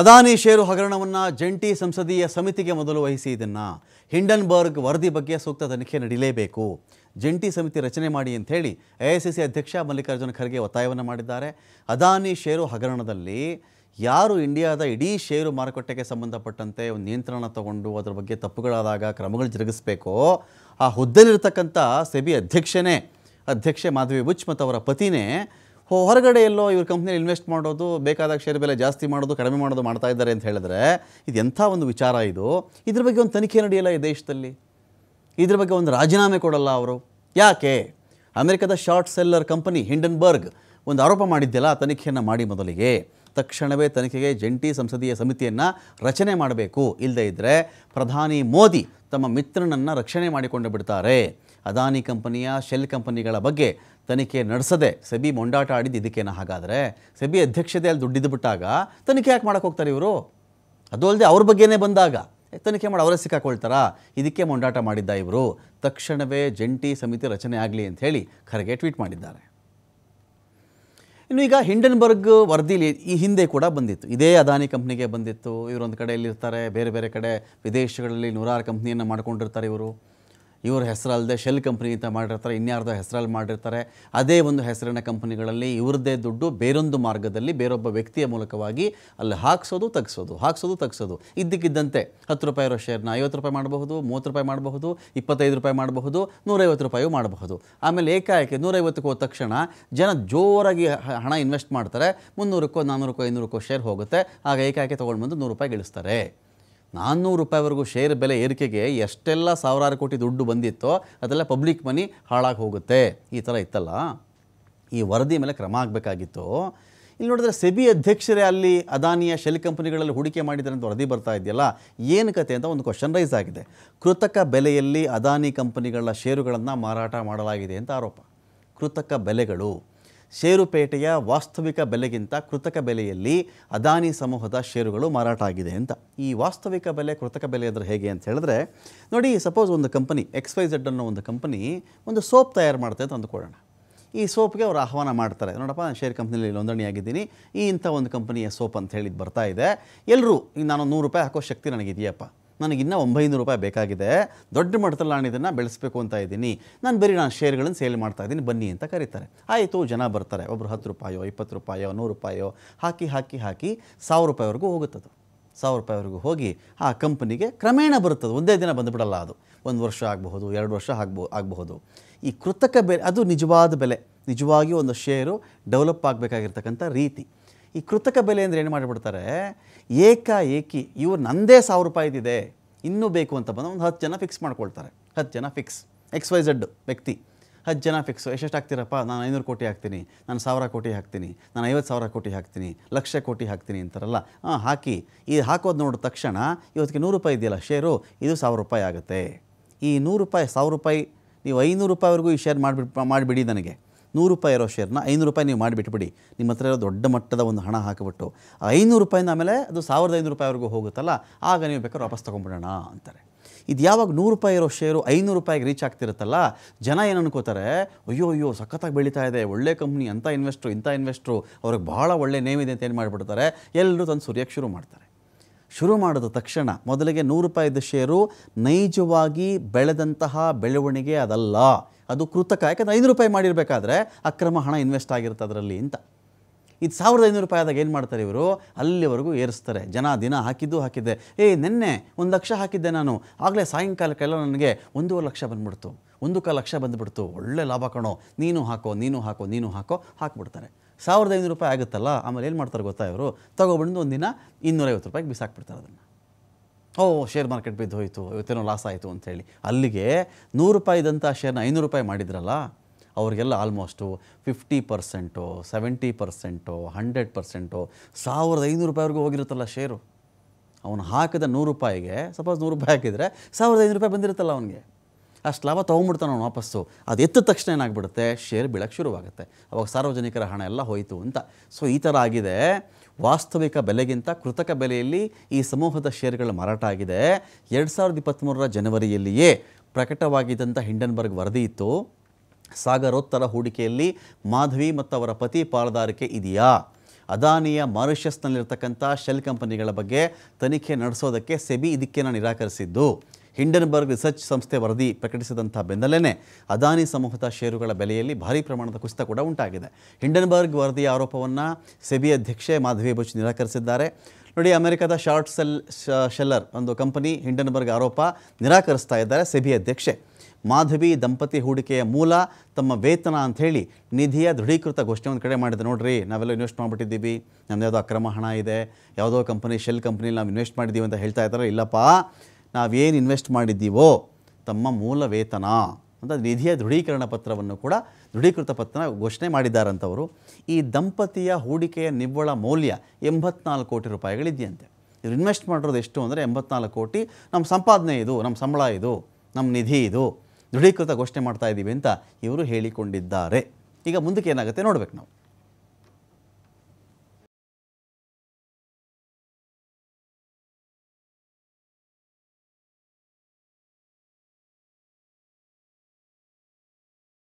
ಅದಾನಿ ಷೇರು ಹಗರಣವನ್ನು ಜಂಟಿ ಸಂಸದೀಯ ಸಮಿತಿಗೆ ಮೊದಲು ವಹಿಸಿ ಇದನ್ನು ಹಿಂಡನ್ಬರ್ಗ್ ವರದಿ ಬಗ್ಗೆ ಸೂಕ್ತ ತನಿಖೆ ನಡೀಲೇಬೇಕು ಜಂಟಿ ಸಮಿತಿ ರಚನೆ ಮಾಡಿ ಅಂಥೇಳಿ ಹೇಳಿ ಎ ಐ ಸಿ ಸಿ ಅಧ್ಯಕ್ಷ ಮಲ್ಲಿಕಾರ್ಜುನ ಖರ್ಗೆ ಒತ್ತಾಯವನ್ನು ಮಾಡಿದ್ದಾರೆ ಅದಾನಿ ಷೇರು ಹಗರಣದಲ್ಲಿ ಯಾರು ಇಂಡಿಯಾದ ಇಡೀ ಷೇರು ಮಾರುಕಟ್ಟೆಗೆ ಸಂಬಂಧಪಟ್ಟಂತೆ ಒಂದು ನಿಯಂತ್ರಣ ತಗೊಂಡು ಅದರ ಬಗ್ಗೆ ತಪ್ಪುಗಳಾದಾಗ ಕ್ರಮಗಳು ಜರುಗಿಸಬೇಕೋ ಆ ಹುದ್ದೆಲಿರ್ತಕ್ಕಂಥ ಸೆಬಿ ಅಧ್ಯಕ್ಷನೇ ಅಧ್ಯಕ್ಷೆ ಮಾಧವಿ ಬುಚ್ ಮತ್ತು ಅವರ ಪತಿನೇ ಹೊರಗಡೆ ಎಲ್ಲೋ ಇವ್ರ ಕಂಪ್ನಿಯಲ್ಲಿ ಇನ್ವೆಸ್ಟ್ ಮಾಡೋದು ಬೇಕಾದಾಗ ಷೇರ್ ಬೆಲೆ ಜಾಸ್ತಿ ಮಾಡೋದು ಕಡಿಮೆ ಮಾಡೋದು ಮಾಡ್ತಾ ಇದ್ದಾರೆ ಅಂತ ಹೇಳಿದ್ರೆ ಇದು ಎಂಥ ಒಂದು ವಿಚಾರ ಇದು ಇದ್ರ ಬಗ್ಗೆ ಒಂದು ತನಿಖೆ ನಡೆಯಲ್ಲ ಈ ದೇಶದಲ್ಲಿ ಇದ್ರ ಬಗ್ಗೆ ಒಂದು ರಾಜೀನಾಮೆ ಕೊಡಲ್ಲ ಅವರು ಯಾಕೆ ಅಮೆರಿಕದ ಶಾರ್ಟ್ ಸೆಲ್ಲರ್ ಕಂಪನಿ ಹಿಂಡನ್ಬರ್ಗ್ ಒಂದು ಆರೋಪ ಮಾಡಿದ್ದೆಲ್ಲ ತನಿಖೆಯನ್ನು ಮಾಡಿ ಮೊದಲಿಗೆ ತಕ್ಷಣವೇ ತನಿಖೆಗೆ ಜಂಟಿ ಸಂಸದೀಯ ಸಮಿತಿಯನ್ನು ರಚನೆ ಮಾಡಬೇಕು ಇಲ್ಲದೇ ಇದ್ದರೆ ಪ್ರಧಾನಿ ಮೋದಿ ತಮ್ಮ ಮಿತ್ರನನ್ನು ರಕ್ಷಣೆ ಮಾಡಿಕೊಂಡು ಬಿಡ್ತಾರೆ ಅದಾನಿ ಕಂಪನಿಯ ಶೆಲ್ ಕಂಪನಿಗಳ ಬಗ್ಗೆ ತನಿಖೆ ನಡೆಸದೆ ಸೆಬಿ ಮೊಂಡಾಟ ಆಡಿದ್ದು ಇದಕ್ಕೇನ ಹಾಗಾದರೆ ಸೆಬಿ ಅಧ್ಯಕ್ಷತೆ ಅಲ್ಲಿ ದುಡ್ಡಿದ್ದು ಬಿಟ್ಟಾಗ ತನಿಖೆ ಯಾಕೆ ಮಾಡೋಕೆ ಹೋಗ್ತಾರೆ ಇವರು ಅದು ಅಲ್ಲದೆ ಅವ್ರ ಬಗ್ಗೆನೇ ಬಂದಾಗ ತನಿಖೆ ಮಾಡಿ ಅವರೇ ಸಿಕ್ಕಾಕೊಳ್ತಾರಾ ಇದಕ್ಕೆ ಮೊಂಡಾಟ ಮಾಡಿದ್ದ ಇವರು ತಕ್ಷಣವೇ ಜಂಟಿ ಸಮಿತಿ ರಚನೆ ಆಗಲಿ ಅಂತ ಹೇಳಿ ಖರ್ಗೆ ಟ್ವೀಟ್ ಮಾಡಿದ್ದಾರೆ ಇನ್ನು ಈಗ ಹಿಂಡನ್ಬರ್ಗ್ ವರದಿಲಿ ಈ ಹಿಂದೆ ಕೂಡ ಬಂದಿತ್ತು ಇದೇ ಅದಾನಿ ಕಂಪ್ನಿಗೆ ಬಂದಿತ್ತು ಇವರೊಂದು ಕಡೆಯಲ್ಲಿ ಇರ್ತಾರೆ ಬೇರೆ ಬೇರೆ ಕಡೆ ವಿದೇಶಗಳಲ್ಲಿ ನೂರಾರು ಕಂಪ್ನಿಯನ್ನು ಮಾಡ್ಕೊಂಡಿರ್ತಾರೆ ಇವರು ಇವ್ರ ಹೆಸರಲ್ಲದೆ ಶೆಲ್ ಕಂಪ್ನಿ ಅಂತ ಮಾಡಿರ್ತಾರೆ ಇನ್ಯಾರ್ದೋ ಹೆಸರಲ್ಲಿ ಮಾಡಿರ್ತಾರೆ ಅದೇ ಒಂದು ಹೆಸರಿನ ಕಂಪ್ನಿಗಳಲ್ಲಿ ಇವ್ರದ್ದೇ ದುಡ್ಡು ಬೇರೊಂದು ಮಾರ್ಗದಲ್ಲಿ ಬೇರೊಬ್ಬ ವ್ಯಕ್ತಿಯ ಮೂಲಕವಾಗಿ ಅಲ್ಲಿ ಹಾಕ್ಸೋದು ತೆಗ್ಸೋದು ಹಾಕ್ಸೋದು ತಗ್ಸೋದು ಇದ್ದಕ್ಕಿದ್ದಂತೆ ಹತ್ತು ರೂಪಾಯಿ ಇರೋ ಶೇರ್ನ ಐವತ್ತು ರೂಪಾಯಿ ಮಾಡಬಹುದು ಮೂವತ್ತು ರೂಪಾಯಿ ಮಾಡಬಹುದು ಇಪ್ಪತ್ತೈದು ರೂಪಾಯಿ ಮಾಡಬಹುದು ನೂರೈವತ್ತು ರೂಪಾಯಿಯೂ ಮಾಡಬಹುದು ಆಮೇಲೆ ಏಕಾಏಕಿ ನೂರೈವತ್ತಕ್ಕೆ ಹೋದ ತಕ್ಷಣ ಜನ ಜೋರಾಗಿ ಹಣ ಇನ್ವೆಸ್ಟ್ ಮಾಡ್ತಾರೆ ಮುನ್ನೂರಕ್ಕೋ ನಾನ್ನೂರಕ್ಕೋ ಐನೂರಕ್ಕೋ ಶೇರ್ ಹೋಗುತ್ತೆ ಆಗ ಏಕಾಏಕಿ ತೊಗೊಂಡು ಬಂದು ನೂರು ರೂಪಾಯಿ ಗಳಿಸ್ತಾರೆ ನಾನ್ನೂರು ರೂಪಾಯಿವರೆಗೂ ಶೇರ್ ಬೆಲೆ ಏರಿಕೆಗೆ ಎಷ್ಟೆಲ್ಲ ಸಾವಿರಾರು ಕೋಟಿ ದುಡ್ಡು ಬಂದಿತ್ತೋ ಅದೆಲ್ಲ ಪಬ್ಲಿಕ್ ಮನಿ ಹಾಳಾಗಿ ಹೋಗುತ್ತೆ ಈ ಥರ ಇತ್ತಲ್ಲ ಈ ವರದಿ ಮೇಲೆ ಕ್ರಮ ಆಗಬೇಕಾಗಿತ್ತು ಇಲ್ಲಿ ನೋಡಿದ್ರೆ ಸೆಬಿ ಅಧ್ಯಕ್ಷರೇ ಅಲ್ಲಿ ಅದಾನಿಯ ಶೆಲ್ ಕಂಪನಿಗಳಲ್ಲಿ ಹೂಡಿಕೆ ಮಾಡಿದ್ದಾರೆ ಅಂತ ವರದಿ ಬರ್ತಾ ಇದೆಯಲ್ಲ ಏನು ಕತೆ ಅಂತ ಒಂದು ಕ್ವಶನ್ ರೈಸ್ ಆಗಿದೆ ಕೃತಕ ಬೆಲೆಯಲ್ಲಿ ಅದಾನಿ ಕಂಪನಿಗಳ ಷೇರುಗಳನ್ನು ಮಾರಾಟ ಮಾಡಲಾಗಿದೆ ಅಂತ ಆರೋಪ ಕೃತಕ ಬೆಲೆಗಳು ಷೇರುಪೇಟೆಯ ವಾಸ್ತವಿಕ ಬೆಲೆಗಿಂತ ಕೃತಕ ಬೆಲೆಯಲ್ಲಿ ಅದಾನಿ ಸಮೂಹದ ಷೇರುಗಳು ಮಾರಾಟ ಆಗಿದೆ ಅಂತ ಈ ವಾಸ್ತವಿಕ ಬೆಲೆ ಕೃತಕ ಬೆಲೆ ಅದರ ಹೇಗೆ ಅಂತ ಹೇಳಿದ್ರೆ ನೋಡಿ ಸಪೋಸ್ ಒಂದು ಕಂಪನಿ ಎಕ್ಸ್ ವೈ ಝೆಡ್ ಅನ್ನೋ ಒಂದು ಕಂಪನಿ ಒಂದು ಸೋಪ್ ತಯಾರು ಮಾಡುತ್ತೆ ಅಂತ ಅಂದುಕೊಳ್ಳೋಣ ಈ ಸೋಪ್ಗೆ ಅವರು ಆಹ್ವಾನ ಮಾಡ್ತಾರೆ ನೋಡಪ್ಪ ನಾನು ಶೇರ್ ಕಂಪ್ನಿಯಲ್ಲಿ ನೋಂದಣಿಯಾಗಿದ್ದೀನಿ ಈ ಇಂಥ ಒಂದು ಕಂಪನಿಯ ಸೋಪ್ ಅಂತ ಹೇಳಿದ್ದು ಬರ್ತಾ ಇದೆ ಎಲ್ಲರೂ ನಾನು ನೂರು ರೂಪಾಯಿ ಹಾಕೋ ಶಕ್ತಿ ನನಗಿದೆಯಪ್ಪ ನನಗಿನ್ನೂ ಒಂಬೈನೂರು ರೂಪಾಯಿ ಬೇಕಾಗಿದೆ ದೊಡ್ಡ ಮಟ್ಟದಲ್ಲಿ ನಾನು ಇದನ್ನು ಬೆಳೆಸಬೇಕು ಅಂತ ಇದ್ದೀನಿ ನಾನು ಬರೀ ನಾನು ಶೇರ್ಗಳನ್ನು ಸೇಲ್ ಮಾಡ್ತಾ ಇದ್ದೀನಿ ಬನ್ನಿ ಅಂತ ಕರೀತಾರೆ ಆಯಿತು ಜನ ಬರ್ತಾರೆ ಒಬ್ಬರು ಹತ್ತು ರೂಪಾಯೋ ಇಪ್ಪತ್ತು ರೂಪಾಯೋ ನೂರು ರೂಪಾಯೋ ಹಾಕಿ ಹಾಕಿ ಹಾಕಿ ಸಾವಿರ ರೂಪಾಯಿವರೆಗೂ ಹೋಗುತ್ತದು ಸಾವಿರ ರೂಪಾಯಿವರೆಗೂ ಹೋಗಿ ಆ ಕಂಪನಿಗೆ ಕ್ರಮೇಣ ಬರುತ್ತದೆ ಒಂದೇ ದಿನ ಬಂದುಬಿಡಲ್ಲ ಅದು ಒಂದು ವರ್ಷ ಆಗಬಹುದು ಎರಡು ವರ್ಷ ಆಗ್ಬೋ ಆಗಬಹುದು ಈ ಕೃತಕ ಬೆಲೆ ಅದು ನಿಜವಾದ ಬೆಲೆ ನಿಜವಾಗಿ ಒಂದು ಶೇರು ಡೆವಲಪ್ ಆಗಬೇಕಾಗಿರ್ತಕ್ಕಂಥ ರೀತಿ ಈ ಕೃತಕ ಬೆಲೆ ಅಂದರೆ ಏನು ಮಾಡಿಬಿಡ್ತಾರೆ ಏಕಾಏಕಿ ಇವು ನಂದೇ ಸಾವಿರ ರೂಪಾಯಿದಿದೆ ಇನ್ನೂ ಬೇಕು ಅಂತ ಬಂದು ಒಂದು ಹತ್ತು ಜನ ಫಿಕ್ಸ್ ಮಾಡ್ಕೊಳ್ತಾರೆ ಹತ್ತು ಜನ ಫಿಕ್ಸ್ ಎಕ್ಸ್ ವೈ ಝಡ್ ವ್ಯಕ್ತಿ ಹತ್ತು ಜನ ಫಿಕ್ಸ್ ಎಷ್ಟೆಷ್ಟು ಹಾಕ್ತೀರಪ್ಪ ನಾನು ಐನೂರು ಕೋಟಿ ಹಾಕ್ತೀನಿ ನಾನು ಸಾವಿರ ಕೋಟಿ ಹಾಕ್ತೀನಿ ನಾನು ಐವತ್ತು ಸಾವಿರ ಕೋಟಿ ಹಾಕ್ತೀನಿ ಲಕ್ಷ ಕೋಟಿ ಹಾಕ್ತೀನಿ ಅಂತಾರಲ್ಲ ಹಾಂ ಹಾಕಿ ಇದು ಹಾಕೋದು ನೋಡಿದ ತಕ್ಷಣ ಇವತ್ತಿಗೆ ನೂರು ರೂಪಾಯಿ ಇದೆಯಲ್ಲ ಶೇರು ಇದು ಸಾವಿರ ರೂಪಾಯಿ ಆಗುತ್ತೆ ಈ ನೂರು ರೂಪಾಯಿ ಸಾವಿರ ರೂಪಾಯಿ ನೀವು ಐನೂರು ರೂಪಾಯಿವರೆಗೂ ಈ ಶೇರ್ ಮಾಡಿಬಿಟ್ಟು ಮಾಡಿಬಿಡಿ ನನಗೆ ನೂರು ರೂಪಾಯಿ ಇರೋ ಶೇರ್ನ ಐನೂರು ರೂಪಾಯಿ ನೀವು ಮಾಡಿಬಿಟ್ಬಿಡಿ ನಿಮ್ಮ ಹತ್ರ ಇರೋ ದೊಡ್ಡ ಮಟ್ಟದ ಒಂದು ಹಣ ಹಾಕಿಬಿಟ್ಟು ಐನೂರು ರೂಪಾಯಿಂದ ಆಮೇಲೆ ಅದು ಸಾವಿರದ ಐನೂರು ರೂಪಾಯಿವರೆಗೂ ಹೋಗುತ್ತಲ್ಲ ಆಗ ನೀವು ಬೇಕಾದ್ರೆ ವಾಪಸ್ ತೊಗೊಂಬಿಡೋಣ ಅಂತಾರೆ ಇದು ಯಾವಾಗ ನೂರು ರೂಪಾಯಿ ಇರೋ ಶೇರು ಐನೂರು ರೂಪಾಯಿಗೆ ರೀಚ್ ಆಗ್ತಿರುತ್ತಲ್ಲ ಜನ ಏನು ಅನ್ಕೋತಾರೆ ಅಯ್ಯೋ ಅಯ್ಯೋ ಸಖತ್ತಾಗಿ ಬೆಳೀತಾ ಇದೆ ಒಳ್ಳೆ ಕಂಪ್ನಿ ಅಂಥ ಇನ್ವೆಸ್ಟ್ರು ಇಂಥ ಇನ್ವೆಸ್ಟ್ರು ಅವ್ರಿಗೆ ಭಾಳ ಒಳ್ಳೆ ನೇಮ್ ಇದೆ ಅಂತ ಏನು ಮಾಡಿಬಿಡ್ತಾರೆ ಎಲ್ಲರೂ ತಂದು ಸುರಿಯಕ್ಕೆ ಶುರು ಮಾಡ್ತಾರೆ ಶುರು ಮಾಡಿದ ತಕ್ಷಣ ಮೊದಲಿಗೆ ನೂರು ರೂಪಾಯಿದ ಶೇರು ನೈಜವಾಗಿ ಬೆಳೆದಂತಹ ಬೆಳವಣಿಗೆ ಅದಲ್ಲ ಅದು ಕೃತಕ ಯಾಕಂದರೆ ಐನೂರು ರೂಪಾಯಿ ಮಾಡಿರಬೇಕಾದ್ರೆ ಅಕ್ರಮ ಹಣ ಇನ್ವೆಸ್ಟ್ ಆಗಿರುತ್ತೆ ಅದರಲ್ಲಿ ಅಂತ ಇದು ಸಾವಿರದ ಐನೂರು ರೂಪಾಯಿ ಆದಾಗ ಏನು ಮಾಡ್ತಾರೆ ಇವರು ಅಲ್ಲಿವರೆಗೂ ಏರಿಸ್ತಾರೆ ಜನ ದಿನ ಹಾಕಿದ್ದು ಹಾಕಿದ್ದೆ ಏ ನಿನ್ನೆ ಒಂದು ಲಕ್ಷ ಹಾಕಿದ್ದೆ ನಾನು ಆಗಲೇ ಸಾಯಂಕಾಲಕ್ಕೆಲ್ಲ ನನಗೆ ಒಂದೂವರೆ ಲಕ್ಷ ಬಂದುಬಿಡ್ತು ಒಂದು ಕಾಲು ಲಕ್ಷ ಬಂದುಬಿಡ್ತು ಒಳ್ಳೆ ಲಾಭ ಕಣೋ ನೀನು ಹಾಕೋ ನೀನು ಹಾಕೋ ನೀನು ಹಾಕೋ ಹಾಕ್ಬಿಡ್ತಾರೆ ಸಾವಿರದ ಐನೂರು ರೂಪಾಯಿ ಆಗುತ್ತಲ್ಲ ಆಮೇಲೆ ಏನು ಮಾಡ್ತಾರೆ ಗೊತ್ತಾ ಇವರು ತಗೊಬಂದು ಒಂದಿನ ಇನ್ನೂರೈವತ್ತು ರೂಪಾಯಿಗೆ ಬಿಸಾಕ್ಬಿಡ್ತಾರೆ ಅದನ್ನು ಓ ಶೇರ್ ಮಾರ್ಕೆಟ್ ಬಿದ್ದು ಹೋಯಿತು ಇವತ್ತೇನೋ ಲಾಸ್ ಆಯಿತು ಅಂಥೇಳಿ ಅಲ್ಲಿಗೆ ನೂರು ರೂಪಾಯಿದಂಥ ಇದ್ದಂಥ ಶೇರ್ನ ಐನೂರು ರೂಪಾಯಿ ಮಾಡಿದ್ರಲ್ಲ ಅವರಿಗೆಲ್ಲ almost fifty percent seventy percent hundred percent ಸಾವಿರದ ಐನೂರು ರೂಪಾಯಿವರೆಗೂ ಹೋಗಿರುತ್ತಲ್ಲ ಶೇರು ಅವನು ಹಾಕಿದ ನೂರು ರೂಪಾಯಿಗೆ ಸಪೋಸ್ ನೂರು ರೂಪಾಯಿ ಹಾಕಿದರೆ ಸಾವಿರದ ಐನೂರು ರೂಪಾಯಿ ಬಂದಿರುತ್ತಲ್ಲ ಅವನಿಗೆ ಅಷ್ಟು ಲಾಭ ತೊಗೊಂಬಿಡ್ತಾನೆ ಅವನು ವಾಪಸ್ಸು ಅದು ಎತ್ತ ತಕ್ಷಣ ಏನಾಗ್ಬಿಡುತ್ತೆ ಶೇರ್ ಬೀಳಕ್ಕೆ ಶುರುವಾಗುತ್ತೆ ಅವಾಗ ಸಾರ್ವಜನಿಕರ ಹಣ ಎಲ್ಲ ಹೋಯಿತು ಅಂತ ಸೊ ಈ ಥರ ಆಗಿದೆ ವಾಸ್ತವಿಕ ಬೆಲೆಗಿಂತ ಕೃತಕ ಬೆಲೆಯಲ್ಲಿ ಈ ಸಮೂಹದ ಷೇರುಗಳ ಮಾರಾಟ ಆಗಿದೆ ಎರಡು ಸಾವಿರದ ಇಪ್ಪತ್ತ್ಮೂರರ ಜನವರಿಯಲ್ಲಿಯೇ ಪ್ರಕಟವಾಗಿದ್ದಂಥ ಹಿಂಡನ್ಬರ್ಗ್ ವರದಿ ಇತ್ತು ಸಾಗರೋತ್ತರ ಹೂಡಿಕೆಯಲ್ಲಿ ಮಾಧವಿ ಮತ್ತು ಅವರ ಪತಿ ಪಾಲುದಾರಿಕೆ ಇದೆಯಾ ಅದಾನಿಯ ಮಾರಿಷಸ್ನಲ್ಲಿರ್ತಕ್ಕಂಥ ಶೆಲ್ ಕಂಪನಿಗಳ ಬಗ್ಗೆ ತನಿಖೆ ನಡೆಸೋದಕ್ಕೆ ಸೆಬಿ ಇದಕ್ಕೇನ ನಿರಾಕರಿಸಿದ್ದು ಹಿಂಡನ್ಬರ್ಗ್ ರಿಸರ್ಚ್ ಸಂಸ್ಥೆ ವರದಿ ಪ್ರಕಟಿಸಿದಂಥ ಬೆನ್ನಲ್ಲೇ ಅದಾನಿ ಸಮೂಹದ ಷೇರುಗಳ ಬೆಲೆಯಲ್ಲಿ ಭಾರೀ ಪ್ರಮಾಣದ ಕುಸಿತ ಕೂಡ ಉಂಟಾಗಿದೆ ಹಿಂಡನ್ಬರ್ಗ್ ವರದಿಯ ಆರೋಪವನ್ನು ಸೆಬಿ ಅಧ್ಯಕ್ಷೆ ಮಾಧವಿ ಬುಚ್ ನಿರಾಕರಿಸಿದ್ದಾರೆ ನೋಡಿ ಅಮೆರಿಕದ ಶಾರ್ಟ್ ಸೆಲ್ ಶೆಲ್ಲರ್ ಒಂದು ಕಂಪನಿ ಹಿಂಡನ್ಬರ್ಗ್ ಆರೋಪ ನಿರಾಕರಿಸ್ತಾ ಇದ್ದಾರೆ ಸೆಬಿ ಅಧ್ಯಕ್ಷೆ ಮಾಧವಿ ದಂಪತಿ ಹೂಡಿಕೆಯ ಮೂಲ ತಮ್ಮ ವೇತನ ಅಂಥೇಳಿ ನಿಧಿಯ ದೃಢೀಕೃತ ಘೋಷಣೆ ಒಂದು ಕಡೆ ಮಾಡಿದೆ ನೋಡಿರಿ ನಾವೆಲ್ಲ ಇನ್ವೆಸ್ಟ್ ಮಾಡಿಬಿಟ್ಟಿದ್ದೀವಿ ನಮ್ಮದು ಅಕ್ರಮ ಹಣ ಇದೆ ಯಾವುದೋ ಕಂಪನಿ ಶೆಲ್ ಕಂಪ್ನಿಲಿ ನಾವು ಇನ್ವೆಸ್ಟ್ ಮಾಡಿದ್ದೀವಿ ಅಂತ ಹೇಳ್ತಾ ಇದ್ದಾರೆ ಇಲ್ಲಪ್ಪ ನಾವೇನು ಇನ್ವೆಸ್ಟ್ ಮಾಡಿದ್ದೀವೋ ತಮ್ಮ ಮೂಲ ವೇತನ ಅಂತ ನಿಧಿಯ ದೃಢೀಕರಣ ಪತ್ರವನ್ನು ಕೂಡ ದೃಢೀಕೃತ ಪತ್ರ ಘೋಷಣೆ ಮಾಡಿದ್ದಾರಂಥವರು ಈ ದಂಪತಿಯ ಹೂಡಿಕೆಯ ನಿವ್ವಳ ಮೌಲ್ಯ ಎಂಬತ್ನಾಲ್ಕು ಕೋಟಿ ರೂಪಾಯಿಗಳಿದೆಯಂತೆ ಇದು ಇನ್ವೆಸ್ಟ್ ಮಾಡಿರೋದು ಎಷ್ಟು ಅಂದರೆ ಎಂಬತ್ನಾಲ್ಕು ಕೋಟಿ ನಮ್ಮ ಸಂಪಾದನೆ ಇದು ನಮ್ಮ ಸಂಬಳ ಇದು ನಮ್ಮ ನಿಧಿ ಇದು ದೃಢೀಕೃತ ಘೋಷಣೆ ಮಾಡ್ತಾ ಇದ್ದೀವಿ ಅಂತ ಇವರು ಹೇಳಿಕೊಂಡಿದ್ದಾರೆ ಈಗ ಮುಂದಕ್ಕೆ ಏನಾಗುತ್ತೆ ನೋಡಬೇಕು ನಾವು